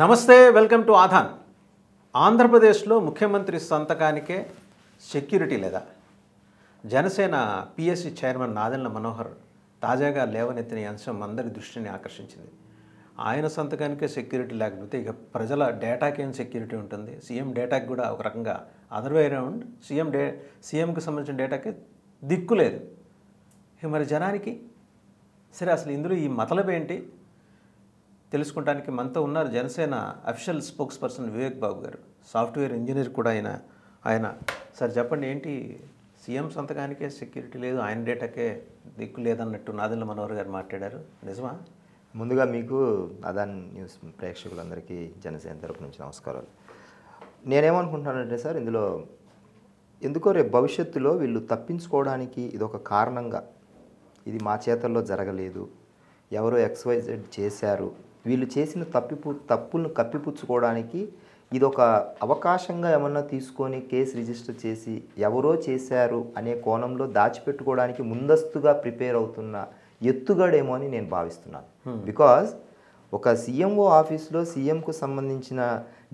నమస్తే welcome to ఆధాన్ ఆంధ్రప్రదేశ్లో ముఖ్యమంత్రి సంతకానికే సెక్యూరిటీ లేదా జనసేన పిఎస్సి చైర్మన్ నాదెండ్ల మనోహర్ తాజాగా లేవనెత్తిన అంశం అందరి దృష్టిని ఆకర్షించింది ఆయన సంతకానికే సెక్యూరిటీ లేకపోతే ఇక ప్రజల డేటాకి ఏం సెక్యూరిటీ ఉంటుంది సీఎం డేటాకి కూడా ఒక రకంగా అదర్వై రౌండ్ సీఎం డే సీఎంకి సంబంధించిన డేటాకి దిక్కు లేదు మరి జనానికి సరే అసలు ఇందులో ఈ మతలపేంటి తెలుసుకోవడానికి మనతో ఉన్నారు Janasena official spokes person Vivek Babu గారు సాఫ్ట్వేర్ ఇంజనీర్ కూడా ఆయన ఆయన సార్ చెప్పండి ఏంటి సీఎం సంతకానికే సెక్యూరిటీ లేదు ఆయన డేటాకే దిక్కు లేదన్నట్టు నాదెండ్ల మనోహర్ గారు మాట్లాడారు నిజమా ముందుగా మీకు అదాన్ న్యూస్ ప్రేక్షకులందరికీ జనసేన తరపు నుంచి నమస్కారాలు నేనేమనుకుంటున్నానంటే సార్ ఇందులో ఎందుకో రేపు భవిష్యత్తులో వీళ్ళు తప్పించుకోవడానికి ఇదొక కారణంగా ఇది మా చేతల్లో జరగలేదు ఎవరో ఎక్స్వైజెడ్ చేశారు వీళ్ళు చేసిన తప్పిపు తప్పులను కప్పిపుచ్చుకోవడానికి ఇది ఒక అవకాశంగా ఏమన్నా తీసుకొని కేసు రిజిస్టర్ చేసి ఎవరో చేశారు అనే కోణంలో దాచిపెట్టుకోవడానికి ముందస్తుగా ప్రిపేర్ అవుతున్న ఎత్తుగాడేమో అని నేను భావిస్తున్నాను బికాజ్ hmm. ఒక సీఎంఓ ఆఫీస్లో సీఎంకు సంబంధించిన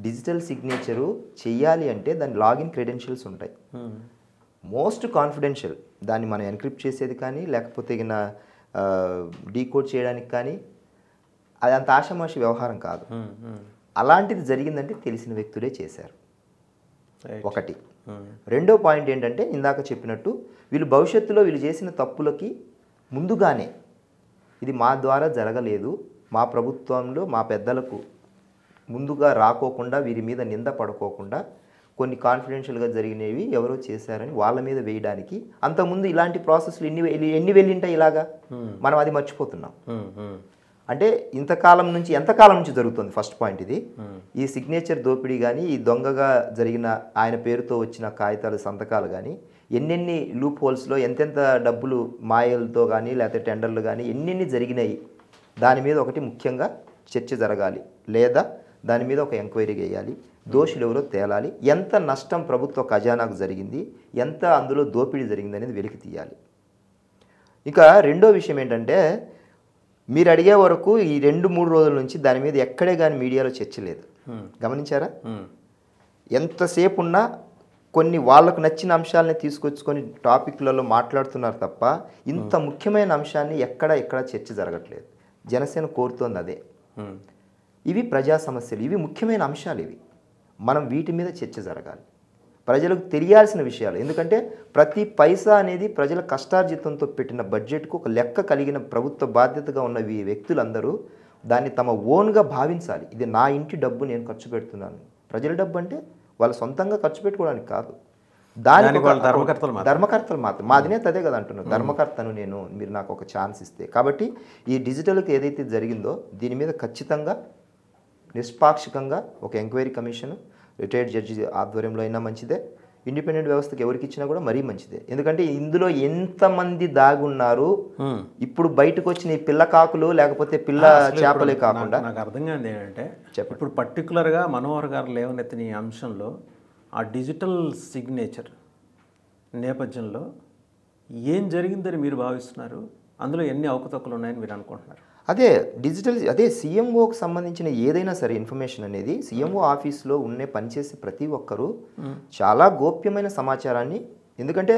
డిజిటల్ సిగ్నేచరు చేయాలి అంటే దాని లాగిన్ క్రెడెన్షియల్స్ ఉంటాయి మోస్ట్ hmm. కాన్ఫిడెన్షియల్ దాన్ని మనం ఎన్క్రిప్ట్ చేసేది కానీ లేకపోతే డీకోడ్ చేయడానికి కానీ అది అంత ఆషామాషి వ్యవహారం కాదు అలాంటిది జరిగిందంటే తెలిసిన వ్యక్తులే చేశారు ఒకటి రెండో పాయింట్ ఏంటంటే ఇందాక చెప్పినట్టు వీళ్ళు భవిష్యత్తులో వీళ్ళు చేసిన తప్పులకి ముందుగానే ఇది మా ద్వారా జరగలేదు మా ప్రభుత్వంలో మా పెద్దలకు ముందుగా రాకోకుండా వీరి మీద నింద పడుకోకుండా కొన్ని కాన్ఫిడెన్షియల్గా జరిగినవి ఎవరో చేశారని వాళ్ళ మీద వేయడానికి అంతకుముందు ఇలాంటి ప్రాసెస్లు ఎన్ని ఎన్ని వెళ్ళింటాయి ఇలాగా మనం అది మర్చిపోతున్నాం అంటే ఇంతకాలం నుంచి ఎంతకాలం నుంచి జరుగుతుంది ఫస్ట్ పాయింట్ ఇది ఈ సిగ్నేచర్ దోపిడీ కానీ ఈ దొంగగా జరిగిన ఆయన పేరుతో వచ్చిన కాగితాలు సంతకాలు కానీ ఎన్నెన్ని లూప్ హోల్స్లో ఎంతెంత డబ్బులు మాయలతో కానీ లేకపోతే టెండర్లు కానీ ఎన్నెన్ని జరిగినాయి దాని మీద ఒకటి ముఖ్యంగా చర్చ జరగాలి లేదా దాని మీద ఒక ఎంక్వైరీ చేయాలి దోషులు ఎవరో తేలాలి ఎంత నష్టం ప్రభుత్వ ఖజానాకు జరిగింది ఎంత అందులో దోపిడీ జరిగింది అనేది వెలికి తీయాలి ఇక రెండో విషయం ఏంటంటే మీరు అడిగే వరకు ఈ రెండు మూడు రోజుల నుంచి దాని మీద ఎక్కడే కానీ మీడియాలో చర్చ లేదు గమనించారా ఎంతసేపు ఉన్నా కొన్ని వాళ్ళకు నచ్చిన అంశాలని తీసుకొచ్చుకొని టాపిక్లలో మాట్లాడుతున్నారు తప్ప ఇంత ముఖ్యమైన అంశాన్ని ఎక్కడ ఎక్కడ చర్చ జరగట్లేదు జనసేన కోరుతోంది అదే ఇవి ప్రజా సమస్యలు ఇవి ముఖ్యమైన అంశాలు ఇవి మనం వీటి మీద చర్చ జరగాలి ప్రజలకు తెలియాల్సిన విషయాలు ఎందుకంటే ప్రతి పైసా అనేది ప్రజల కష్టార్జితంతో పెట్టిన బడ్జెట్కు ఒక లెక్క కలిగిన ప్రభుత్వ బాధ్యతగా ఉన్న ఈ వ్యక్తులందరూ దాన్ని తమ ఓన్గా భావించాలి ఇది నా ఇంటి డబ్బు నేను ఖర్చు పెడుతున్నాను ప్రజల డబ్బు అంటే వాళ్ళు సొంతంగా ఖర్చు పెట్టుకోవడానికి కాదు దాని ధర్మకర్తలు ధర్మకర్తలు మాత్రం మా తదే అదే కదా అంటున్నాను ధర్మకర్తను నేను మీరు నాకు ఒక ఛాన్స్ ఇస్తే కాబట్టి ఈ డిజిటల్కి ఏదైతే జరిగిందో దీని మీద ఖచ్చితంగా నిష్పాక్షికంగా ఒక ఎంక్వైరీ కమిషన్ రిటైర్డ్ జడ్జి ఆధ్వర్యంలో అయినా మంచిదే ఇండిపెండెంట్ వ్యవస్థకి ఎవరికి ఇచ్చినా కూడా మరీ మంచిదే ఎందుకంటే ఇందులో ఎంతమంది దాగున్నారు ఇప్పుడు బయటకు వచ్చిన ఈ పిల్ల కాకులు లేకపోతే పిల్ల చేపలే కాకుండా నాకు అర్థం కాదు ఏంటంటే చెప్ప ఇప్పుడు పర్టికులర్గా మనోహర్ గారు లేవనెత్తిన ఈ అంశంలో ఆ డిజిటల్ సిగ్నేచర్ నేపథ్యంలో ఏం జరిగిందని మీరు భావిస్తున్నారు అందులో ఎన్ని అవకతవకలు ఉన్నాయని మీరు అనుకుంటున్నారు అదే డిజిటల్ అదే సీఎంఓకి సంబంధించిన ఏదైనా సరే ఇన్ఫర్మేషన్ అనేది సీఎంఓ ఆఫీస్లో ఉండే పనిచేసే ప్రతి ఒక్కరూ చాలా గోప్యమైన సమాచారాన్ని ఎందుకంటే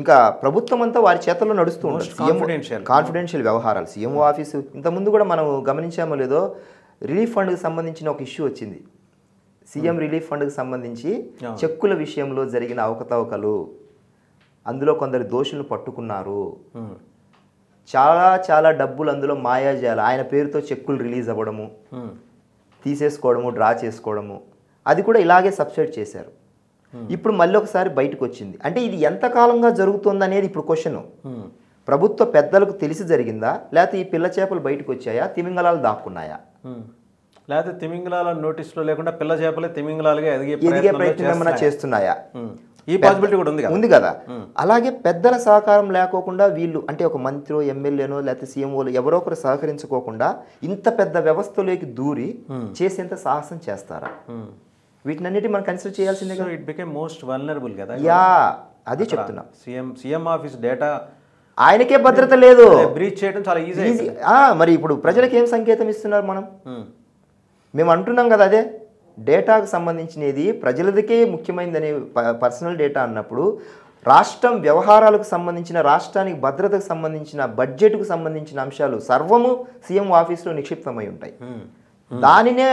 ఇంకా ప్రభుత్వం అంతా వారి చేతల్లో నడుస్తూ ఉండదు కాన్ఫిడెన్షియల్ వ్యవహారాలు సీఎంఓ ఆఫీసు ఇంతకుముందు కూడా మనం గమనించామో లేదో రిలీఫ్ ఫండ్కి సంబంధించిన ఒక ఇష్యూ వచ్చింది సీఎం రిలీఫ్ ఫండ్కి సంబంధించి చెక్కుల విషయంలో జరిగిన అవకతవకలు అందులో కొందరు దోషులను పట్టుకున్నారు చాలా చాలా డబ్బులు అందులో మాయా చేయాలి ఆయన పేరుతో చెక్కులు రిలీజ్ అవ్వడము తీసేసుకోవడము డ్రా చేసుకోవడము అది కూడా ఇలాగే సబ్సైడ్ చేశారు ఇప్పుడు మళ్ళీ ఒకసారి బయటకు వచ్చింది అంటే ఇది ఎంతకాలంగా జరుగుతుంది అనేది ఇప్పుడు క్వశ్చన్ ప్రభుత్వ పెద్దలకు తెలిసి జరిగిందా లేకపోతే ఈ పిల్ల చేపలు బయటకు వచ్చాయా తిమింగలాలు దాక్కున్నాయా లేకపోతే తిమింగళాల నోటీసులో లేకుండా పిల్ల చేపలే తిమింగలాలుగా ఎదిగే ఎదిగే ప్రయత్నం ఏమైనా చేస్తున్నాయా ఈ పాసిబిలిటీ కూడా ఉంది ఉంది కదా అలాగే పెద్దల సహకారం లేకోకుండా వీళ్ళు అంటే ఒక మంత్రి ఎమ్మెల్యేనో లేకపోతే సీఎంఓలు ఎవరో ఒకరు సహకరించుకోకుండా ఇంత పెద్ద వ్యవస్థలోకి దూరి చేసేంత సాహసం చేస్తారా వీటినన్నిటి మనం కన్సిడర్ చేయాల్సిందే కదా ఇట్ బికెమ్ మోస్ట్ వల్నరబుల్ కదా యా అదే చెప్తున్నా సీఎం సీఎం ఆఫీస్ డేటా ఆయనకే భద్రత లేదు బ్రీచ్ చేయడం చాలా ఈజీ మరి ఇప్పుడు ప్రజలకు ఏం సంకేతం ఇస్తున్నారు మనం మేము అంటున్నాం కదా అదే డేటాకు సంబంధించినది ప్రజలదికే ముఖ్యమైనదనే పర్సనల్ డేటా అన్నప్పుడు రాష్ట్రం వ్యవహారాలకు సంబంధించిన రాష్ట్రానికి భద్రతకు సంబంధించిన బడ్జెట్కు సంబంధించిన అంశాలు సర్వము సీఎం ఆఫీస్లో నిక్షిప్తమై ఉంటాయి దానినే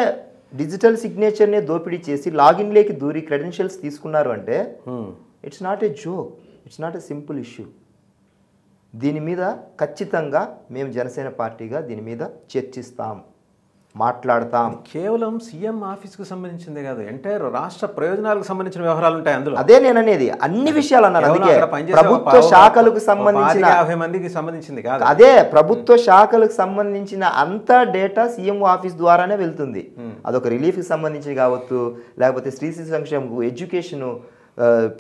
డిజిటల్ సిగ్నేచర్నే దోపిడీ చేసి లాగిన్లోకి దూరి క్రెడెన్షియల్స్ తీసుకున్నారు అంటే it's not a joke it's not a simple issue దీని మీద ఖచ్చితంగా మేము జనసేన పార్టీగా దీని మీద చర్చిస్తాం మాట్లాడతాం కేవలం సీఎం ఆఫీస్కు సంబంధించింది కాదు ఎంటైర్ రాష్ట్ర ప్రయోజనాలకు సంబంధించిన వ్యవహారాలు ఉంటాయి అందులో అదే నేను అనేది అన్ని విషయాలు అన్నారు అందుకే ప్రభుత్వ శాఖలకు సంబంధించిన యాభై మందికి సంబంధించింది కాదు అదే ప్రభుత్వ శాఖలకు సంబంధించిన అంత డేటా సీఎం ఆఫీస్ ద్వారానే వెళ్తుంది అదొక రిలీఫ్కి సంబంధించి కావచ్చు లేకపోతే స్త్రీ శిశు సంక్షేమకు ఎడ్యుకేషన్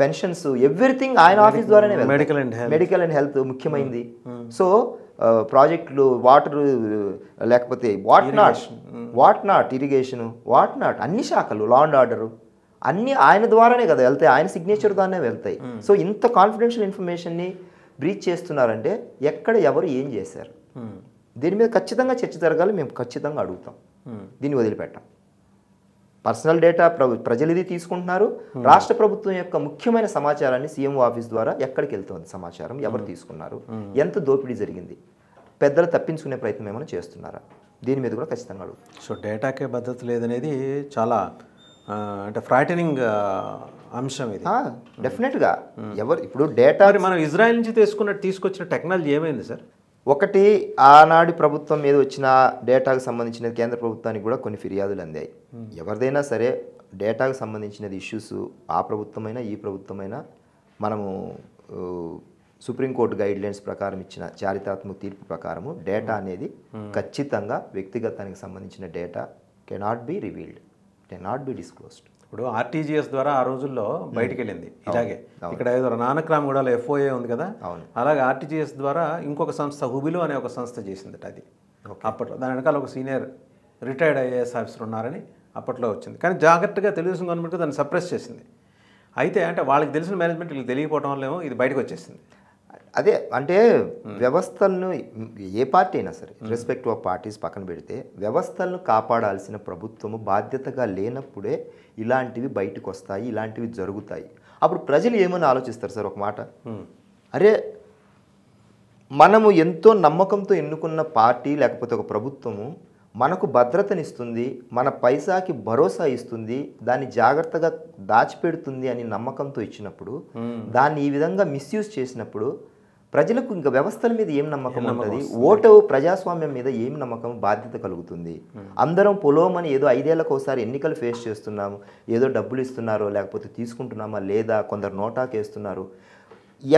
పెన్షన్స్ ఎవ్రీథింగ్ ఆయన ఆఫీస్ ద్వారానే medical and medical and health ముఖ్యమైనది సో ప్రాజెక్టులు వాటర్ లేకపోతే what not what not irrigation what not అన్ని శాఖలు లా అండ్ ఆర్డరు అన్ని ఆయన ద్వారానే కదా వెళ్తాయి ఆయన సిగ్నేచర్ ద్వారానే వెళ్తాయి సో hmm. ఇంత కాన్ఫిడెన్షియల్ ఇన్ఫర్మేషన్ని బ్రీచ్ చేస్తున్నారంటే ఎక్కడ ఎవరు ఏం చేశారు hmm. దీని మీద ఖచ్చితంగా చర్చ జరగాలి మేము ఖచ్చితంగా అడుగుతాం hmm. దీన్ని వదిలిపెట్టాం పర్సనల్ డేటా ప్రజలు ఇది తీసుకుంటున్నారు hmm. రాష్ట్ర ప్రభుత్వం యొక్క ముఖ్యమైన సమాచారాన్ని సీఎం ఆఫీస్ ద్వారా ఎక్కడికి వెళ్తుంది సమాచారం ఎవరు hmm. తీసుకున్నారు hmm. ఎంత దోపిడీ జరిగింది పెద్దలు తప్పించుకునే ప్రయత్నం ఏమైనా చేస్తున్నారా దీని మీద కూడా ఖచ్చితంగా సో డేటాకే భద్రత లేదనేది చాలా అంటే ఫ్రాటనింగ్ అంశం ఇది డెఫినెట్గా ఎవరు ఇప్పుడు డేటా మనం ఇజ్రాయెల్ నుంచి తీసుకున్న తీసుకొచ్చిన టెక్నాలజీ ఏమైంది సార్ ఒకటి ఆనాడు ప్రభుత్వం మీద వచ్చిన డేటాకు సంబంధించిన కేంద్ర ప్రభుత్వానికి కూడా కొన్ని ఫిర్యాదులు అందాయి ఎవరిదైనా సరే డేటాకు సంబంధించినది ఇష్యూస్ ఆ ప్రభుత్వమైనా ఈ ప్రభుత్వమైనా మనము సుప్రీంకోర్టు గైడ్ లైన్స్ ప్రకారం ఇచ్చిన చారిత్రాత్మక తీర్పు ప్రకారము డేటా అనేది ఖచ్చితంగా వ్యక్తిగతానికి సంబంధించిన data cannot be revealed cannot be disclosed ఇప్పుడు ఆర్టీజీఎస్ ద్వారా ఆ రోజుల్లో బయటికి వెళ్ళింది ఇలాగే ఇక్కడ ఏదో నానక్రామ్ కూడా ఎఫ్ఓఏ ఉంది కదా అలాగే ఆర్టీజీఎస్ ద్వారా ఇంకొక సంస్థ హుబిలో అనే ఒక సంస్థ చేసింది అది అప్పట్లో దాని వెనకాల ఒక సీనియర్ రిటైర్డ్ ఐఏఎస్ ఆఫీసర్ ఉన్నారని అప్పట్లో వచ్చింది కానీ జాగ్రత్తగా తెలుగుదేశం గవర్నమెంట్ దాన్ని సప్రెస్ చేసింది అయితే అంటే వాళ్ళకి తెలిసిన మేనేజ్మెంట్ వీళ్ళకి తెలియకపోవడం వల్ల ఇది బయటకు వచ్చేసింది అదే అంటే hmm. వ్యవస్థలను ఏ పార్టీ అయినా సరే రెస్పెక్ట్ ఆఫ్ పార్టీస్ పక్కన పెడితే వ్యవస్థలను కాపాడాల్సిన ప్రభుత్వము బాధ్యతగా లేనప్పుడే ఇలాంటివి బయటకు వస్తాయి ఇలాంటివి జరుగుతాయి అప్పుడు ప్రజలు ఏమని ఆలోచిస్తారు సార్ ఒక మాట hmm. అరే మనము ఎంతో నమ్మకంతో ఎన్నుకున్న పార్టీ లేకపోతే ఒక ప్రభుత్వము మనకు భద్రతనిస్తుంది మన పైసాకి భరోసా ఇస్తుంది దాన్ని జాగ్రత్తగా దాచిపెడుతుంది అని నమ్మకంతో ఇచ్చినప్పుడు hmm. దాన్ని ఈ విధంగా మిస్యూజ్ చేసినప్పుడు ప్రజలకు ఇంకా వ్యవస్థల మీద ఏం నమ్మకం ఉంటుంది ఓటు ప్రజాస్వామ్యం మీద ఏం నమ్మకం బాధ్యత కలుగుతుంది అందరం పొలోమని ఏదో ఐదేళ్లకు ఒకసారి ఎన్నికలు ఫేస్ చేస్తున్నాము ఏదో డబ్బులు ఇస్తున్నారో లేకపోతే తీసుకుంటున్నామా లేదా కొందరు నోటాకేస్తున్నారు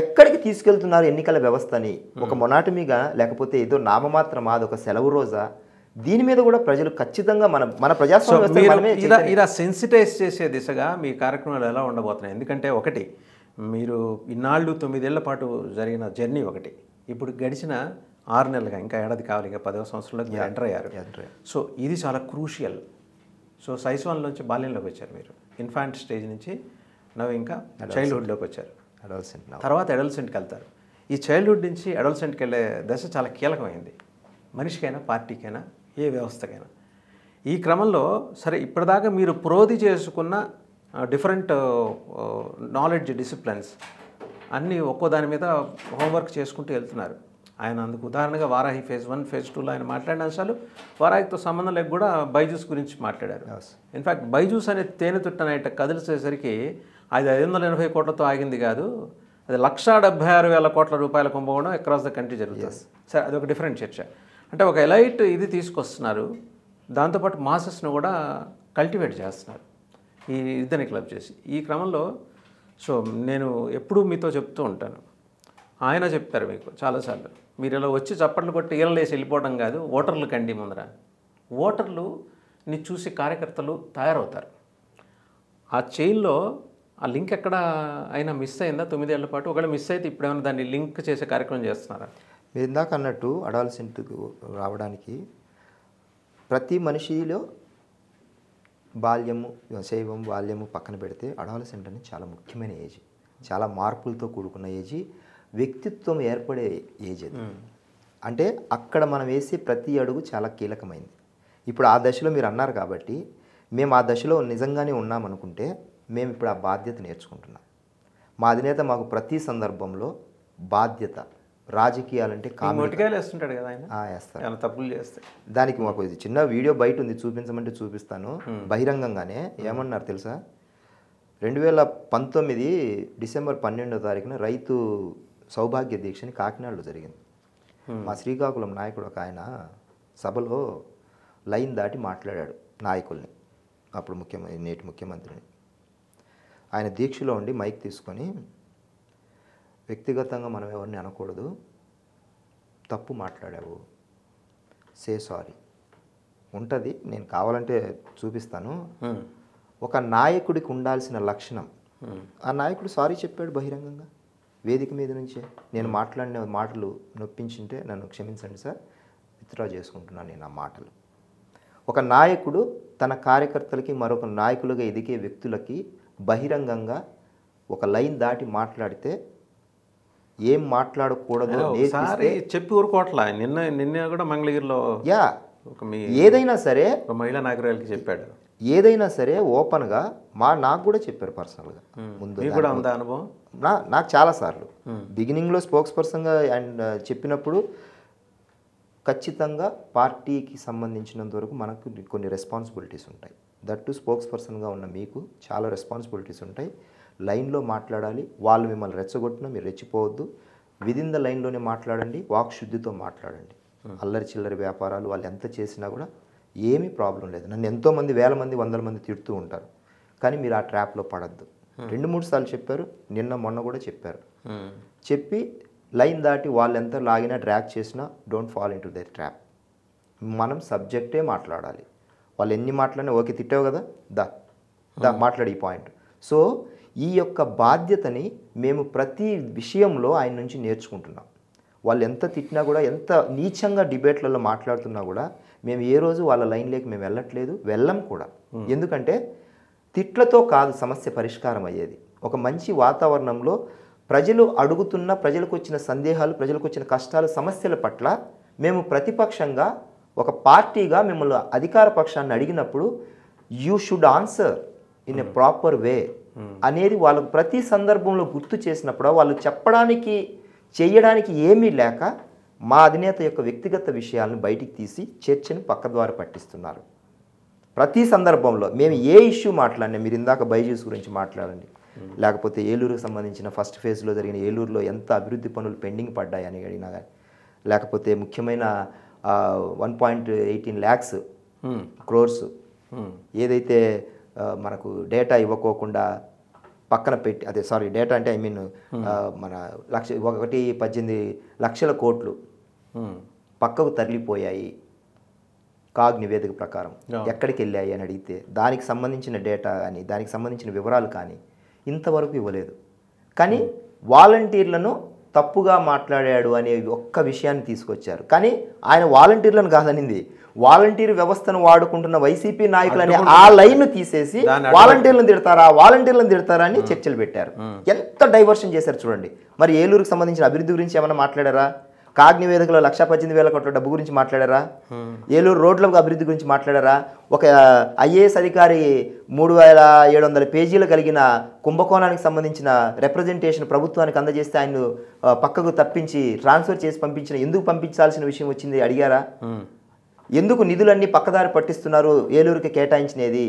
ఎక్కడికి తీసుకెళ్తున్నారు ఎన్నికల వ్యవస్థని ఒక మొనాటమీగా లేకపోతే ఏదో నామమాత్రమా ఒక సెలవు రోజా దీని మీద కూడా ప్రజలు ఖచ్చితంగా మన మన ప్రజాస్వామ్యం ఇలా సెన్సిటైజ్ చేసే దిశగా మీ కార్యక్రమాలు ఎలా ఉండబోతున్నాయి ఎందుకంటే ఒకటి మీరు ఇన్నాళ్ళు తొమ్మిదేళ్ల పాటు జరిగిన జర్నీ ఒకటి ఇప్పుడు గడిచిన ఆరు నెలలుగా ఇంకా ఏడాది కావాలి ఇంకా పదవ సంవత్సరంలో మీరు ఎంటర్ అయ్యారు సో ఇది చాలా క్రూషియల్ సో సైస్వాన్ నుంచి బాల్యంలోకి వచ్చారు మీరు ఇన్ఫాంట్ స్టేజ్ నుంచి నవ్వు ఇంకా చైల్డ్హుడ్లోకి వచ్చారు అడల్సెంట్ తర్వాత అడల్సెంట్కి వెళ్తారు ఈ చైల్డ్హుడ్ నుంచి అడల్సెంట్కి వెళ్ళే దశ చాలా కీలకమైంది మనిషికైనా పార్టీకైనా ఏ వ్యవస్థకైనా ఈ క్రమంలో సరే ఇప్పటిదాకా మీరు పురోధి చేసుకున్న డిఫరెంట్ నాలెడ్జ్ డిసిప్లిన్స్ అన్నీ ఒక్కో దాని మీద హోంవర్క్ చేసుకుంటూ వెళ్తున్నారు ఆయన అందుకు ఉదాహరణగా వారాహి ఫేజ్ వన్ ఫేజ్ టూలో ఆయన మాట్లాడిన అంశాలు వారాహితో సంబంధం లేక కూడా బైజూస్ గురించి మాట్లాడారు ఇన్ఫ్యాక్ట్ బైజూస్ అనే తేనె తుట్టనైట కదిలిసేసరికి అది ఐదు వందల ఎనభై కోట్లతో ఆగింది కాదు అది లక్షా డెబ్బై ఆరు వేల కోట్ల రూపాయల కుంభకోణం అక్రాస్ ద కంట్రీ జరుగుతుంది సరే ఒక డిఫరెంట్ చర్చ అంటే ఒక ఎలైట్ ఇది తీసుకొస్తున్నారు దాంతోపాటు మాసెస్ను కూడా కల్టివేట్ చేస్తున్నారు ఈ ఇద్దరిని క్లబ్ చేసి ఈ క్రమంలో సో నేను ఎప్పుడూ మీతో చెప్తూ ఉంటాను ఆయన చెప్తారు మీకు చాలాసార్లు మీరు ఇలా వచ్చి చప్పట్లు కొట్టి ఈలలేసి వెళ్ళిపోవడం కాదు ఓటర్లు కండి ముందర ఓటర్లు ని చూసి కార్యకర్తలు తయారవుతారు ఆ చైన్లో ఆ లింక్ ఎక్కడ అయినా మిస్ అయిందా తొమ్మిదేళ్ల పాటు ఒకవేళ మిస్ అయితే ఇప్పుడు ఏమైనా దాన్ని లింక్ చేసే కార్యక్రమం చేస్తున్నారా మీరు ఇందాక అన్నట్టు అడాలసెంట్కు రావడానికి ప్రతి మనిషిలో బాల్యము శైవం బాల్యము పక్కన పెడితే అడాలసెంట్ అనేది చాలా ముఖ్యమైన ఏజ్ చాలా మార్పులతో కూడుకున్న ఏజ్ వ్యక్తిత్వం ఏర్పడే ఏజ్ అది అంటే అక్కడ మనం వేసే ప్రతి అడుగు చాలా కీలకమైంది ఇప్పుడు ఆ దశలో మీరు అన్నారు కాబట్టి మేము ఆ దశలో నిజంగానే ఉన్నామనుకుంటే మేము ఇప్పుడు ఆ బాధ్యత నేర్చుకుంటున్నాం మా అధినేత మాకు ప్రతి సందర్భంలో బాధ్యత రాజకీయాలంటే మొట్టికాయలు కదా ఆయన వేస్తాను తప్పులు దానికి మాకు ఇది చిన్న వీడియో బయట ఉంది చూపించమంటే చూపిస్తాను బహిరంగంగానే ఏమన్నారు తెలుసా రెండు వేల పంతొమ్మిది డిసెంబర్ పన్నెండో తారీఖున రైతు సౌభాగ్య దీక్షని కాకినాడలో జరిగింది మా శ్రీకాకుళం నాయకుడు ఒక ఆయన సభలో లైన్ దాటి మాట్లాడాడు నాయకుల్ని అప్పుడు ముఖ్యమంత్రి నేటి ముఖ్యమంత్రిని ఆయన దీక్షలో ఉండి మైక్ తీసుకొని వ్యక్తిగతంగా మనం ఎవరిని అనకూడదు తప్పు మాట్లాడావు సే సారీ ఉంటుంది నేను కావాలంటే చూపిస్తాను ఒక నాయకుడికి ఉండాల్సిన లక్షణం ఆ నాయకుడు సారీ చెప్పాడు బహిరంగంగా వేదిక మీద నుంచే నేను మాట్లాడిన మాటలు నొప్పించింటే నన్ను క్షమించండి సార్ విత్డ్రా చేసుకుంటున్నాను నేను ఆ మాటలు ఒక నాయకుడు తన కార్యకర్తలకి మరొక నాయకులుగా ఎదిగే వ్యక్తులకి బహిరంగంగా ఒక లైన్ దాటి మాట్లాడితే ఏం మాట్లాడకూడదు చెప్పి ఊరుకోవట్లా నిన్న నిన్న కూడా మంగళగిరిలో యా ఏదైనా సరే మహిళా నాగరాలకి చెప్పాడు ఏదైనా సరే ఓపెన్గా మా నాకు కూడా చెప్పారు పర్సనల్గా ముందు కూడా ఉందా అనుభవం నా నాకు సార్లు బిగినింగ్లో స్పోక్స్ పర్సన్గా అండ్ చెప్పినప్పుడు ఖచ్చితంగా పార్టీకి సంబంధించినంత వరకు మనకు కొన్ని రెస్పాన్సిబిలిటీస్ ఉంటాయి దట్టు స్పోక్స్ పర్సన్గా ఉన్న మీకు చాలా రెస్పాన్సిబిలిటీస్ ఉంటాయి లైన్లో మాట్లాడాలి వాళ్ళు మిమ్మల్ని రెచ్చగొట్టినా మీరు రెచ్చిపోవద్దు విదిన్ ద లైన్లోనే మాట్లాడండి వాక్ శుద్ధితో మాట్లాడండి అల్లరి చిల్లరి వ్యాపారాలు వాళ్ళు ఎంత చేసినా కూడా ఏమీ ప్రాబ్లం లేదు నన్ను ఎంతోమంది వేల మంది వందల మంది తిడుతూ ఉంటారు కానీ మీరు ఆ ట్రాప్లో పడద్దు రెండు మూడు సార్లు చెప్పారు నిన్న మొన్న కూడా చెప్పారు చెప్పి లైన్ దాటి వాళ్ళు ఎంత లాగినా డ్రాక్ చేసినా don't fall into their trap మనం సబ్జెక్టే మాట్లాడాలి వాళ్ళు ఎన్ని మాట్లాడినా ఓకే తిట్టావు కదా దా దా మాట్లాడి ఈ పాయింట్ సో ఈ యొక్క బాధ్యతని మేము ప్రతి విషయంలో ఆయన నుంచి నేర్చుకుంటున్నాం వాళ్ళు ఎంత తిట్టినా కూడా ఎంత నీచంగా డిబేట్లలో మాట్లాడుతున్నా కూడా మేము ఏ రోజు వాళ్ళ లైన్లోకి మేము వెళ్ళట్లేదు వెళ్ళం కూడా ఎందుకంటే తిట్లతో కాదు సమస్య పరిష్కారం అయ్యేది ఒక మంచి వాతావరణంలో ప్రజలు అడుగుతున్న ప్రజలకు వచ్చిన సందేహాలు ప్రజలకు వచ్చిన కష్టాలు సమస్యల పట్ల మేము ప్రతిపక్షంగా ఒక పార్టీగా మిమ్మల్ని అధికార పక్షాన్ని అడిగినప్పుడు you should answer in a proper way అనేది వాళ్ళకు ప్రతి సందర్భంలో గుర్తు చేసినప్పుడు వాళ్ళు చెప్పడానికి చేయడానికి ఏమీ లేక మా అధినేత యొక్క వ్యక్తిగత విషయాలను బయటికి తీసి చర్చని పక్క ద్వారా పట్టిస్తున్నారు ప్రతి సందర్భంలో మేము ఏ ఇష్యూ మాట్లాడినా మీరు ఇందాక బైజూస్ గురించి మాట్లాడండి లేకపోతే ఏలూరుకు సంబంధించిన ఫస్ట్ ఫేజ్లో జరిగిన ఏలూరులో ఎంత అభివృద్ధి పనులు పెండింగ్ పడ్డాయని అడిగినా కానీ లేకపోతే ముఖ్యమైన one point eighteen lakhs crores ఏదైతే మనకు డేటా ఇవ్వకోకుండా పక్కన పెట్టి అదే సారీ డేటా అంటే ఐ మీన్ hmm. మన లక్ష ఒకటి పద్దెనిమిది లక్షల కోట్లు hmm. పక్కకు తరలిపోయాయి కాగ్ నివేదిక ప్రకారం ఎక్కడికి వెళ్ళాయి అని అడిగితే దానికి సంబంధించిన డేటా కానీ దానికి సంబంధించిన వివరాలు కానీ ఇంతవరకు ఇవ్వలేదు కానీ hmm. వాలంటీర్లను తప్పుగా మాట్లాడాడు అనే ఒక్క విషయాన్ని తీసుకొచ్చారు కానీ ఆయన వాలంటీర్లను కాదనింది వాలంటీర్ వ్యవస్థను వాడుకుంటున్న వైసీపీ నాయకులని ఆ లైన్ తీసేసి వాలంటీర్లను తిడతారా వాలంటీర్లను తిడతారా అని చర్చలు పెట్టారు ఎంత డైవర్షన్ చేశారు చూడండి మరి ఏలూరుకు సంబంధించిన అభివృద్ధి గురించి ఏమైనా మాట్లాడారా కాగ్ని వేదికలో లక్ష పద్దెనిమిది వేల కోట్ల డబ్బు గురించి మాట్లాడారా hmm. ఏలూరు రోడ్ల అభివృద్ధి గురించి మాట్లాడారా ఒక ఐఏఎస్ అధికారి మూడు వేల ఏడు వందల పేజీలు కలిగిన కుంభకోణానికి సంబంధించిన రిప్రజెంటేషన్ ప్రభుత్వానికి అందజేస్తే ఆయన పక్కకు తప్పించి ట్రాన్స్ఫర్ చేసి పంపించిన ఎందుకు పంపించాల్సిన విషయం వచ్చింది అడిగారా hmm. ఎందుకు నిధులన్నీ పక్కదారి పట్టిస్తున్నారు ఏలూరుకి కేటాయించినది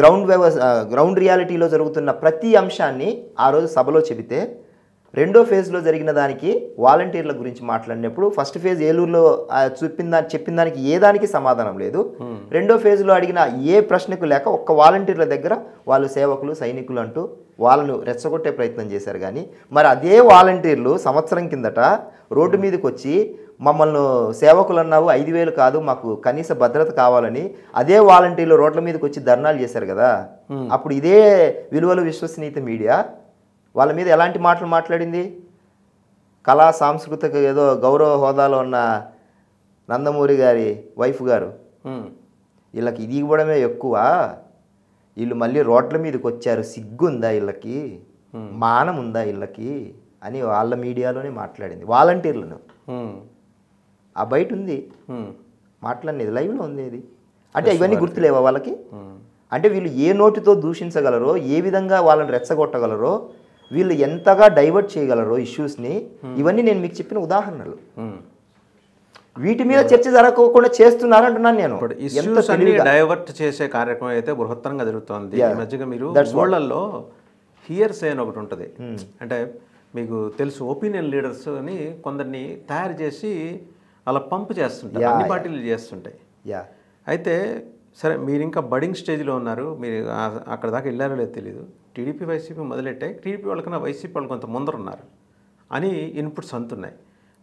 గ్రౌండ్ వ్యవ గ్రౌండ్ రియాలిటీలో జరుగుతున్న ప్రతి అంశాన్ని ఆ రోజు సభలో చెబితే రెండో ఫేజ్లో జరిగిన దానికి వాలంటీర్ల గురించి మాట్లాడినప్పుడు ఫస్ట్ ఫేజ్ ఏలూరులో చూపిన దాని చెప్పిన దానికి ఏ దానికి సమాధానం లేదు hmm. రెండో ఫేజ్లో అడిగిన ఏ ప్రశ్నకు లేక ఒక్క వాలంటీర్ల దగ్గర వాళ్ళు సేవకులు సైనికులు అంటూ వాళ్ళను రెచ్చగొట్టే ప్రయత్నం చేశారు కానీ మరి అదే వాలంటీర్లు సంవత్సరం కిందట రోడ్డు hmm. మీదకి వచ్చి మమ్మల్ని సేవకులు అన్నావు ఐదు వేలు కాదు మాకు కనీస భద్రత కావాలని అదే వాలంటీర్లు రోడ్ల మీదకి వచ్చి ధర్నాలు చేశారు కదా hmm. అప్పుడు ఇదే విలువలు విశ్వసనీయత మీడియా వాళ్ళ మీద ఎలాంటి మాటలు మాట్లాడింది కళా సాంస్కృతిక ఏదో గౌరవ హోదాలో ఉన్న నందమూరి గారి వైఫ్ గారు వీళ్ళకి ఇది ఇవ్వడమే ఎక్కువ వీళ్ళు మళ్ళీ రోడ్ల మీదకి వచ్చారు సిగ్గుందా వీళ్ళకి మానం ఉందా వీళ్ళకి అని వాళ్ళ మీడియాలోనే మాట్లాడింది వాలంటీర్లను ఆ బయట ఉంది మాట్లాడినది లైవ్లో ఉంది ఇది అంటే ఇవన్నీ గుర్తులేవా వాళ్ళకి అంటే వీళ్ళు ఏ నోటితో దూషించగలరో ఏ విధంగా వాళ్ళని రెచ్చగొట్టగలరో వీళ్ళు ఎంతగా డైవర్ట్ చేయగలరో ఇష్యూస్ని hmm. ఇవన్నీ నేను మీకు చెప్పిన ఉదాహరణలు hmm. వీటి మీద చర్చ జరగకుండా చేస్తున్నారంటున్నాను నేను డైవర్ట్ చేసే కార్యక్రమం అయితే బృహత్తరంగా జరుగుతుంది మధ్యగా మీరు ఓళ్లలో హియర్ సే అని ఒకటి ఉంటుంది hmm. అంటే మీకు తెలుసు ఒపీనియన్ లీడర్స్ అని కొందరిని తయారు చేసి అలా పంప్ చేస్తుంటారు అన్ని పార్టీలు చేస్తుంటాయి యా అయితే సరే మీరు ఇంకా బడింగ్ స్టేజ్లో ఉన్నారు మీరు అక్కడ దాకా వెళ్ళారో లేదో తెలీదు టీడీపీ వైసీపీ మొదలెట్టాయి టీడీపీ వాళ్ళకన్నా వైసీపీ వాళ్ళు కొంత ముందరున్నారు అని ఇన్పుట్స్ అంతున్నాయి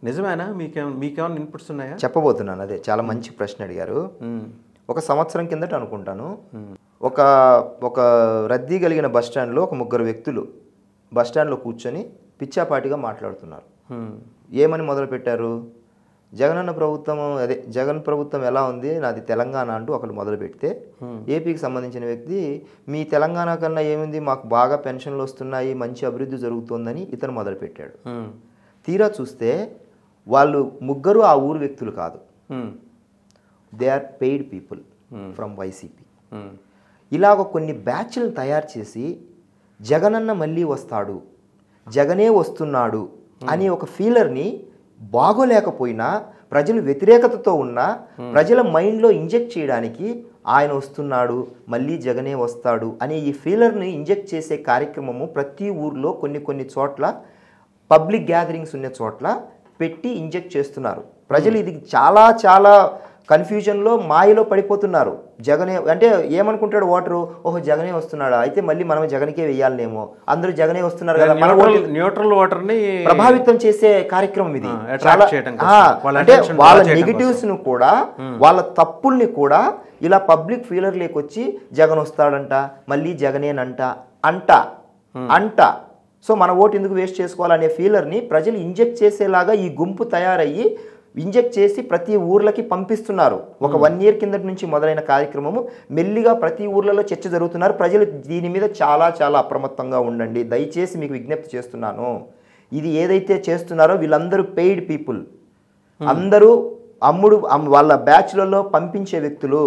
నిజమేనా మీకే మీకేమైనా ఇన్పుట్స్ ఉన్నాయా చెప్పబోతున్నాను అదే చాలా మంచి ప్రశ్న అడిగారు ఒక సంవత్సరం కిందట అనుకుంటాను ఒక ఒక రద్దీ కలిగిన బస్ స్టాండ్లో ఒక ముగ్గురు వ్యక్తులు బస్ స్టాండ్లో కూర్చొని పిచ్చాపాటిగా మాట్లాడుతున్నారు ఏమని మొదలుపెట్టారు జగనన్న ప్రభుత్వం అదే జగన్ ప్రభుత్వం ఎలా ఉంది నాది తెలంగాణ అంటూ ఒకరు మొదలు పెడితే ఏపీకి సంబంధించిన వ్యక్తి మీ తెలంగాణ కన్నా ఏముంది మాకు బాగా పెన్షన్లు వస్తున్నాయి మంచి అభివృద్ధి జరుగుతుందని ఇతను మొదలుపెట్టాడు తీరా చూస్తే వాళ్ళు ముగ్గురు ఆ ఊరు వ్యక్తులు కాదు they are paid people from YCP ఇలాగ కొన్ని బ్యాచ్లను తయారు చేసి జగనన్న మళ్ళీ వస్తాడు జగనే వస్తున్నాడు అని ఒక ఫీలర్ని బాగోలేకపోయినా ప్రజలు వ్యతిరేకతతో ఉన్న ప్రజల మైండ్లో ఇంజెక్ట్ చేయడానికి ఆయన వస్తున్నాడు మళ్ళీ జగనే వస్తాడు అనే ఈ ఫీలర్ని ఇంజెక్ట్ చేసే కార్యక్రమము ప్రతి ఊర్లో కొన్ని కొన్ని చోట్ల పబ్లిక్ గ్యాదరింగ్స్ ఉన్న చోట్ల పెట్టి ఇంజెక్ట్ చేస్తున్నారు ప్రజలు ఇది చాలా చాలా కన్ఫ్యూజన్లో మాయలో పడిపోతున్నారు జగనే అంటే ఏమనుకుంటాడు ఓటరు ఓహో జగనే వస్తున్నాడా అయితే మళ్ళీ మనం జగన్కే వేయాలనేమో అందరూ జగనే వస్తున్నారు కదా మన న్యూట్రల్ ఓటర్ని ప్రభావితం చేసే కార్యక్రమం ఇది అంటే వాళ్ళ నెగిటివ్స్ ను కూడా వాళ్ళ తప్పుల్ని కూడా ఇలా పబ్లిక్ ఫీలర్ లేకొచ్చి జగన్ వస్తాడంట మళ్ళీ జగనేనంట అంట అంట సో మన ఓటు ఎందుకు వేస్ట్ చేసుకోవాలనే ఫీలర్ని ప్రజలు ఇంజెక్ట్ చేసేలాగా ఈ గుంపు తయారయ్యి ఇంజెక్ట్ చేసి ప్రతి ఊర్లకి పంపిస్తున్నారు ఒక వన్ hmm. ఇయర్ కింద నుంచి మొదలైన కార్యక్రమము మెల్లిగా ప్రతి ఊర్లలో చర్చ జరుగుతున్నారు ప్రజలు దీని మీద చాలా చాలా అప్రమత్తంగా ఉండండి దయచేసి మీకు విజ్ఞప్తి చేస్తున్నాను ఇది ఏదైతే చేస్తున్నారో వీళ్ళందరూ పెయిడ్ పీపుల్ hmm. అందరూ అమ్ముడు వాళ్ళ బ్యాచ్లలో పంపించే వ్యక్తులు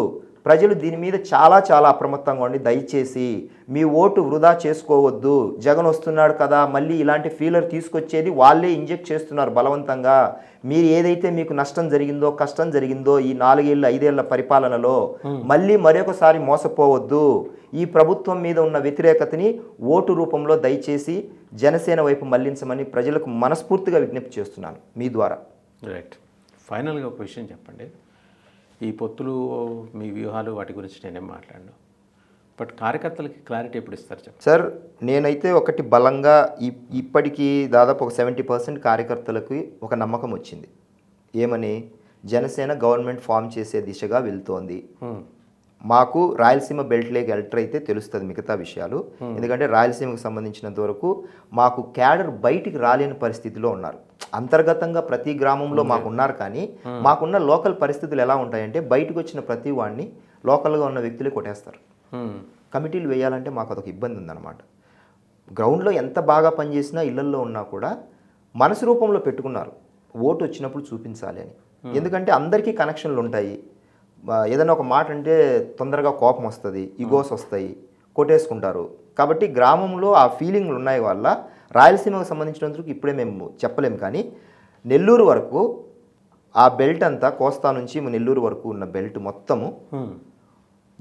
ప్రజలు దీని మీద చాలా చాలా అప్రమత్తంగా ఉండి దయచేసి మీ ఓటు వృధా చేసుకోవద్దు జగన్ వస్తున్నాడు కదా మళ్ళీ ఇలాంటి ఫీలర్ తీసుకొచ్చేది వాళ్ళే ఇంజెక్ట్ చేస్తున్నారు బలవంతంగా మీరు ఏదైతే మీకు నష్టం జరిగిందో కష్టం జరిగిందో ఈ నాలుగేళ్ళ ఐదేళ్ల పరిపాలనలో hmm. మళ్ళీ మరొకసారి మోసపోవద్దు ఈ ప్రభుత్వం మీద ఉన్న వ్యతిరేకతని ఓటు రూపంలో దయచేసి జనసేన వైపు మళ్లించమని ప్రజలకు మనస్ఫూర్తిగా విజ్ఞప్తి చేస్తున్నాను మీ ద్వారా రైట్ ఫైనల్గా క్వశ్చన్ చెప్పండి ఈ పొత్తులు మీ వ్యూహాలు వాటి గురించి నేనేం మాట్లాడను బట్ కార్యకర్తలకి క్లారిటీ ఎప్పుడు ఇస్తారు చెప్పండి సార్ నేనైతే ఒకటి బలంగా ఇప్పటికీ దాదాపు ఒక సెవెంటీ పర్సెంట్ కార్యకర్తలకు ఒక నమ్మకం వచ్చింది ఏమని జనసేన గవర్నమెంట్ ఫామ్ చేసే దిశగా వెళ్తోంది మాకు రాయలసీమ బెల్ట్లోకి ఎలక్టర్ అయితే తెలుస్తుంది మిగతా విషయాలు hmm. ఎందుకంటే రాయలసీమకు సంబంధించినంత వరకు మాకు క్యాడర్ బయటికి రాలేని పరిస్థితిలో ఉన్నారు అంతర్గతంగా ప్రతి గ్రామంలో hmm. మాకు ఉన్నారు కానీ hmm. మాకున్న లోకల్ పరిస్థితులు ఎలా ఉంటాయంటే బయటకు వచ్చిన ప్రతి వాడిని లోకల్గా ఉన్న వ్యక్తులే కొట్టేస్తారు కమిటీలు వేయాలంటే మాకు అదొక ఇబ్బంది ఉందన్నమాట గ్రౌండ్లో ఎంత బాగా పనిచేసినా ఇళ్లల్లో ఉన్నా కూడా మనసు రూపంలో పెట్టుకున్నారు ఓటు వచ్చినప్పుడు చూపించాలి అని ఎందుకంటే అందరికీ కనెక్షన్లు ఉంటాయి ఏదైనా ఒక మాట అంటే తొందరగా కోపం వస్తుంది ఇగోస్ hmm. వస్తాయి కొట్టేసుకుంటారు కాబట్టి గ్రామంలో ఆ ఫీలింగ్లు ఉన్నాయి వల్ల రాయలసీమకు సంబంధించినందుకు ఇప్పుడే మేము చెప్పలేము కానీ నెల్లూరు వరకు ఆ బెల్ట్ అంతా కోస్తా నుంచి నెల్లూరు వరకు ఉన్న బెల్ట్ మొత్తము hmm.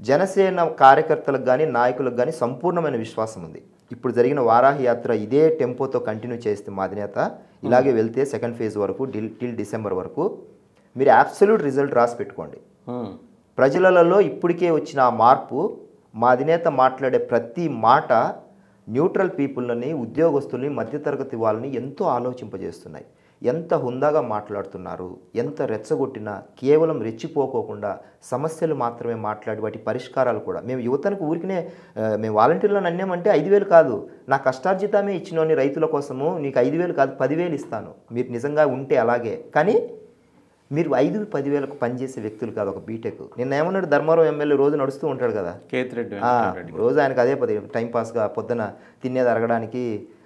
జనసేన కార్యకర్తలకు కానీ నాయకులకు కానీ సంపూర్ణమైన విశ్వాసం ఉంది ఇప్పుడు జరిగిన వారాహి యాత్ర ఇదే టెంపోతో కంటిన్యూ చేస్తే మా అధినేత ఇలాగే hmm. వెళ్తే సెకండ్ ఫేజ్ వరకు టిల్ టిల్ డిసెంబర్ వరకు మీరు అబ్సల్యూట్ రిజల్ట్ రాసి పెట్టుకోండి Hmm. ప్రజలలో ఇప్పటికే వచ్చిన ఆ మార్పు మా అధినేత మాట్లాడే ప్రతి మాట న్యూట్రల్ పీపుల్ని ఉద్యోగస్తుల్ని మధ్యతరగతి వాళ్ళని ఎంతో ఆలోచింపజేస్తున్నాయి ఎంత హుందాగా మాట్లాడుతున్నారు ఎంత రెచ్చగొట్టినా కేవలం రెచ్చిపోకోకుండా సమస్యలు మాత్రమే మాట్లాడి వాటి పరిష్కారాలు కూడా మేము యువతకు ఊరికినే మేము వాలంటీర్లను అన్నామంటే ఐదు వేలు కాదు నా కష్టార్జితమే ఇచ్చినోని రైతుల కోసము నీకు ఐదు వేలు కాదు పదివేలు ఇస్తాను మీరు నిజంగా ఉంటే అలాగే కానీ మీరు ఐదు పదివేలకు పనిచేసే వ్యక్తులు కాదు ఒక బీటెక్ నిన్న ఏమన్నాడు ధర్మారావు ఎమ్మెల్యే రోజు నడుస్తూ ఉంటాడు కదా కేతిరెడ్డి రోజు ఆయనకు అదే పది టైంపాస్గా పొద్దున తినేది అరగడానికి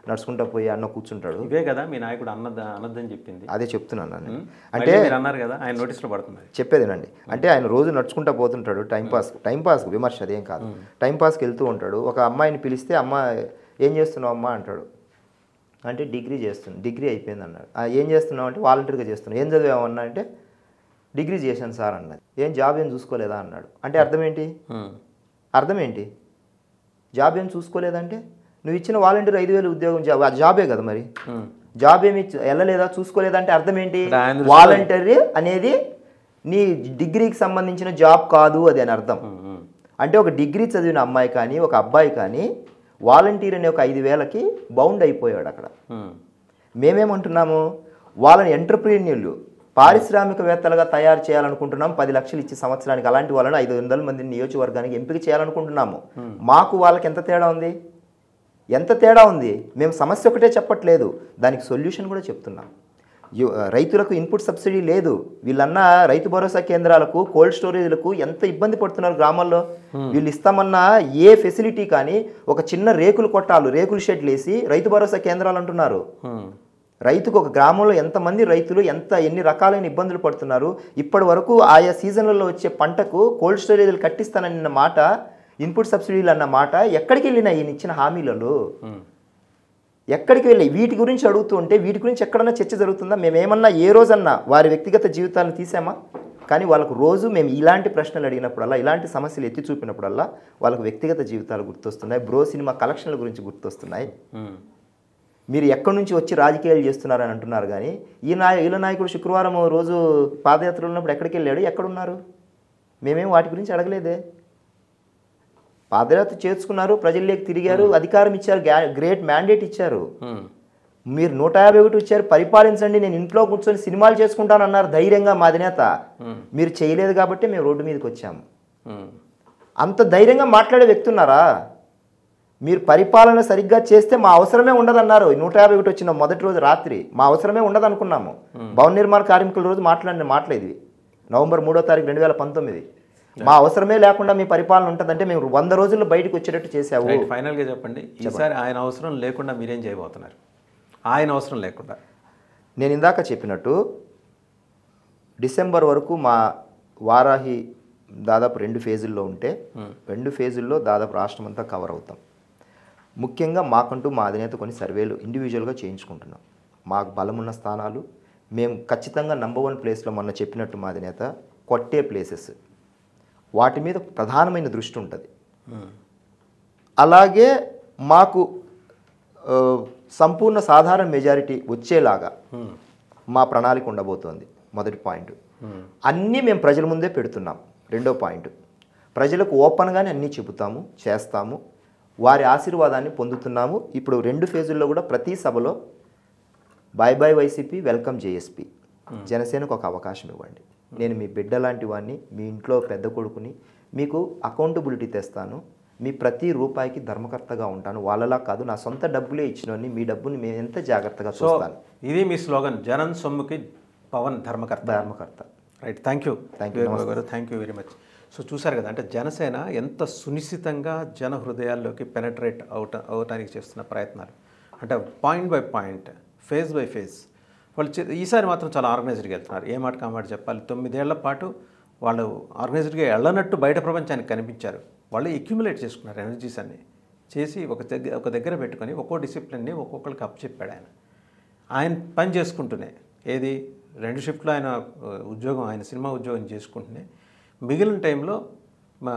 నడుచుకుంటా పోయి అన్న కూర్చుంటాడు ఇవే కదా మీ నాయకుడు అన్న అన్నదని చెప్పింది అదే చెప్తున్నాను నన్ను అంటే అన్నారు కదా ఆయన నోటీసులో పడుతుంది చెప్పేదేనండి అంటే ఆయన రోజు నడుచుకుంటా పోతుంటాడు టైంపాస్ టైంపాస్ విమర్శ అదేం కాదు టైంపాస్కి వెళ్తూ ఉంటాడు ఒక అమ్మాయిని పిలిస్తే అమ్మ ఏం చేస్తున్నావు అమ్మ అంటాడు అంటే డిగ్రీ చేస్తుంది డిగ్రీ అయిపోయింది అన్నాడు ఏం చేస్తున్నావు అంటే వాలంటీర్గా చేస్తున్నావు ఏం చదివామన్నా అంటే డిగ్రీ చేశాను సార్ అన్నది ఏం జాబ్ ఏం చూసుకోలేదా అన్నాడు అంటే అర్థం ఏంటి అర్థం ఏంటి జాబ్ ఏం చూసుకోలేదంటే నువ్వు ఇచ్చిన వాలంటీర్ ఐదు వేలు ఉద్యోగం జాబ్ జాబే కదా మరి జాబ్ ఏమి వెళ్ళలేదా చూసుకోలేదంటే అర్థం ఏంటి వాలంటీర్ అనేది నీ డిగ్రీకి సంబంధించిన జాబ్ కాదు అది అని అర్థం అంటే ఒక డిగ్రీ చదివిన అమ్మాయి కానీ ఒక అబ్బాయి కానీ వాలంటీర్ అనే ఒక ఐదు వేలకి బౌండ్ అయిపోయాడు అక్కడ మేమేమంటున్నాము వాళ్ళని ఎంటర్ప్రీన్యూర్లు పారిశ్రామికవేత్తలుగా తయారు చేయాలనుకుంటున్నాం పది లక్షలు ఇచ్చి సంవత్సరానికి అలాంటి వాళ్ళని ఐదు వందల మంది నియోజకవర్గానికి ఎంపిక చేయాలనుకుంటున్నాము మాకు వాళ్ళకి ఎంత తేడా ఉంది ఎంత తేడా ఉంది మేము సమస్య ఒకటే చెప్పట్లేదు దానికి సొల్యూషన్ కూడా చెప్తున్నాం రైతులకు ఇన్పుట్ సబ్సిడీ లేదు వీళ్ళన్న రైతు భరోసా కేంద్రాలకు కోల్డ్ స్టోరేజ్లకు ఎంత ఇబ్బంది పడుతున్నారు గ్రామాల్లో వీళ్ళు ఇస్తామన్నా ఏ ఫెసిలిటీ కానీ ఒక చిన్న రేకులు కొట్టాలు రేకులు షెడ్ లేసి రైతు భరోసా కేంద్రాలు అంటున్నారు రైతుకు ఒక గ్రామంలో ఎంతమంది రైతులు ఎంత ఎన్ని రకాలైన ఇబ్బందులు పడుతున్నారు ఇప్పటి వరకు ఆయా సీజన్లలో వచ్చే పంటకు కోల్డ్ స్టోరేజ్లు కట్టిస్తానన్న మాట ఇన్పుట్ సబ్సిడీలు అన్న మాట ఎక్కడికి వెళ్ళినా ఈయన ఇచ్చిన హామీలలో ఎక్కడికి వెళ్ళి వీటి గురించి అడుగుతూ ఉంటే వీటి గురించి ఎక్కడన్నా చర్చ జరుగుతుందా ఏమన్నా ఏ రోజన్నా వారి వ్యక్తిగత జీవితాలను తీసామా కానీ వాళ్ళకు రోజు మేము ఇలాంటి ప్రశ్నలు అడిగినప్పుడల్లా ఇలాంటి సమస్యలు ఎత్తి చూపినప్పుడల్లా వాళ్ళకు వ్యక్తిగత జీవితాలు గుర్తొస్తున్నాయి బ్రో సినిమా కలెక్షన్ల గురించి గుర్తొస్తున్నాయి మీరు ఎక్కడి నుంచి వచ్చి రాజకీయాలు చేస్తున్నారని అంటున్నారు కానీ ఈ నాయ ఇల నాయకుడు శుక్రవారం రోజు పాదయాత్రలు ఉన్నప్పుడు ఎక్కడికి వెళ్ళాడు ఎక్కడున్నారు మేమేం వాటి గురించి అడగలేదే పాదయాత్ర చేసుకున్నారు ప్రజల్లోకి తిరిగారు అధికారం ఇచ్చారు గ్రేట్ మ్యాండేట్ ఇచ్చారు మీరు నూట యాభై ఒకటి వచ్చారు పరిపాలించండి నేను ఇంట్లో కూర్చొని సినిమాలు చేసుకుంటాను అన్నారు ధైర్యంగా మా అధినేత మీరు చేయలేదు కాబట్టి మేము రోడ్డు మీదకి వచ్చాము అంత ధైర్యంగా మాట్లాడే వ్యక్తి ఉన్నారా మీరు పరిపాలన సరిగ్గా చేస్తే మా అవసరమే ఉండదన్నారు నూట యాభై ఒకటి వచ్చిన మొదటి రోజు రాత్రి మా అవసరమే ఉండదు అనుకున్నాము భవన నిర్మాణ కార్మికుల రోజు మాట్లాడిన మాట్లాడేది నవంబర్ మూడో తారీఖు రెండు వేల పంతొమ్మిది మా అవసరమే లేకుండా మీ పరిపాలన ఉంటుందంటే మేము వంద రోజుల్లో బయటకు వచ్చేటట్టు చేసావు ఫైనల్గా చెప్పండి ఈసారి ఆయన అవసరం లేకుండా మీరేం చేయబోతున్నారు ఆయన అవసరం లేకుండా నేను ఇందాక చెప్పినట్టు డిసెంబర్ వరకు మా వారాహి దాదాపు రెండు ఫేజుల్లో ఉంటే hmm. రెండు ఫేజుల్లో దాదాపు రాష్ట్రం అంతా కవర్ అవుతాం ముఖ్యంగా మాకంటూ మా అధినేత కొన్ని సర్వేలు ఇండివిజువల్గా చేయించుకుంటున్నాం మాకు బలమున్న స్థానాలు మేము ఖచ్చితంగా నంబర్ వన్ ప్లేస్లో మొన్న చెప్పినట్టు మా అధినేత కొట్టే ప్లేసెస్ వాటి మీద ప్రధానమైన దృష్టి ఉంటుంది అలాగే మాకు సంపూర్ణ సాధారణ మెజారిటీ వచ్చేలాగా మా ప్రణాళిక ఉండబోతోంది మొదటి పాయింట్ అన్నీ మేము ప్రజల ముందే పెడుతున్నాం రెండో పాయింట్ ప్రజలకు ఓపెన్గానే అన్నీ చెబుతాము చేస్తాము వారి ఆశీర్వాదాన్ని పొందుతున్నాము ఇప్పుడు రెండు ఫేజుల్లో కూడా ప్రతి సభలో bye bye YCP welcome JSP జనసేనకు ఒక అవకాశం ఇవ్వండి నేను మీ బిడ్డ లాంటి వాడిని మీ ఇంట్లో పెద్ద కొడుకుని మీకు అకౌంటబిలిటీ తెస్తాను మీ ప్రతి రూపాయికి ధర్మకర్తగా ఉంటాను వాళ్ళలా కాదు నా సొంత డబ్బులే ఇచ్చినోని మీ డబ్బుని మేము ఎంత జాగ్రత్తగా చూస్తాను ఇది మీ స్లోగన్ జనం సొమ్ముకి పవన్ ధర్మకర్త ధర్మకర్త right thank you thank you గారు thank you very much so చూసారు కదా అంటే జనసేన ఎంత సునిశ్చితంగా జన హృదయాల్లోకి పెనట్రేట్ అవుట అవటానికి చేస్తున్న ప్రయత్నాలు అంటే point by point phase by phase వాళ్ళు ఈసారి మాత్రం చాలా ఆర్గనైజ్డ్గా వెళ్తున్నారు ఏ మాట కామాట చెప్పాలి తొమ్మిదేళ్ల పాటు వాళ్ళు ఆర్గనైజ్డ్గా వెళ్ళనట్టు బయట ప్రపంచానికి కనిపించారు వాళ్ళు ఎక్యుములేట్ చేసుకున్నారు ఎనర్జీస్ అన్నీ చేసి ఒక దగ్గర ఒక దగ్గర పెట్టుకొని ఒక్కో డిసిప్లిన్ని ఒక్కొక్కరికి అప్పచెప్పాడు ఆయన ఆయన పని చేసుకుంటూనే ఏది రెండు షిఫ్ట్లో ఆయన ఉద్యోగం ఆయన సినిమా ఉద్యోగం చేసుకుంటూనే మిగిలిన టైంలో మా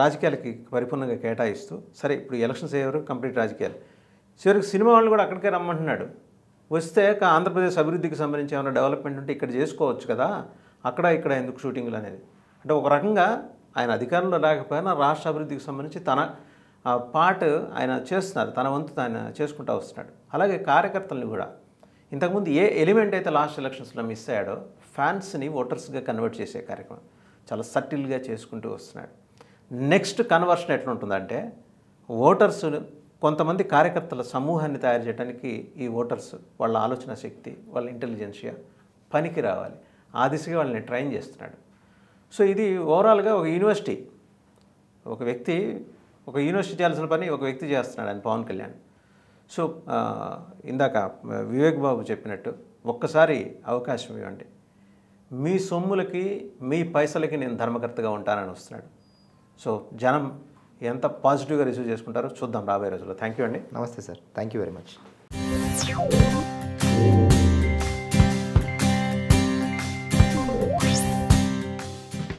రాజకీయాలకి పరిపూర్ణంగా కేటాయిస్తూ సరే ఇప్పుడు ఎలక్షన్స్ అయ్యేవరకు కంప్లీట్ రాజకీయాలు చివరికి సినిమా వాళ్ళు కూడా అక్కడికే రమ్మంటున్నాడు వస్తే ఆంధ్రప్రదేశ్ అభివృద్ధికి సంబంధించి ఏమైనా డెవలప్మెంట్ ఉంటే ఇక్కడ చేసుకోవచ్చు కదా అక్కడ ఇక్కడ ఎందుకు షూటింగ్లు అనేది అంటే ఒక రకంగా ఆయన అధికారంలో లేకపోయినా రాష్ట్ర అభివృద్ధికి సంబంధించి తన పాటు ఆయన చేస్తున్నారు తన వంతు ఆయన చేసుకుంటూ వస్తున్నాడు అలాగే కార్యకర్తలను కూడా ఇంతకుముందు ఏ ఎలిమెంట్ అయితే లాస్ట్ ఎలక్షన్స్లో మిస్ అయ్యాడో ఫ్యాన్స్ని ఓటర్స్గా కన్వర్ట్ చేసే కార్యక్రమం చాలా సటిల్గా చేసుకుంటూ వస్తున్నాడు నెక్స్ట్ కన్వర్షన్ ఎట్లా ఉంటుందంటే ఓటర్స్ కొంతమంది కార్యకర్తల సమూహాన్ని తయారు చేయడానికి ఈ ఓటర్స్ వాళ్ళ ఆలోచన శక్తి వాళ్ళ ఇంటెలిజెన్షియా పనికి రావాలి ఆ దిశగా వాళ్ళని ట్రైన్ చేస్తున్నాడు సో ఇది ఓవరాల్గా ఒక యూనివర్సిటీ ఒక వ్యక్తి ఒక యూనివర్సిటీ చేయాల్సిన పని ఒక వ్యక్తి చేస్తున్నాడు ఆయన పవన్ కళ్యాణ్ సో ఇందాక వివేక్ బాబు చెప్పినట్టు ఒక్కసారి అవకాశం ఇవ్వండి మీ సొమ్ములకి మీ పైసలకి నేను ధర్మకర్తగా ఉంటానని వస్తున్నాడు సో జనం ఎంత పాజిటివ్గా రిసీవ్ చేసుకుంటారో చూద్దాం రాబోయే రోజుల్లో థ్యాంక్ యూ అండి నమస్తే sir thank you very much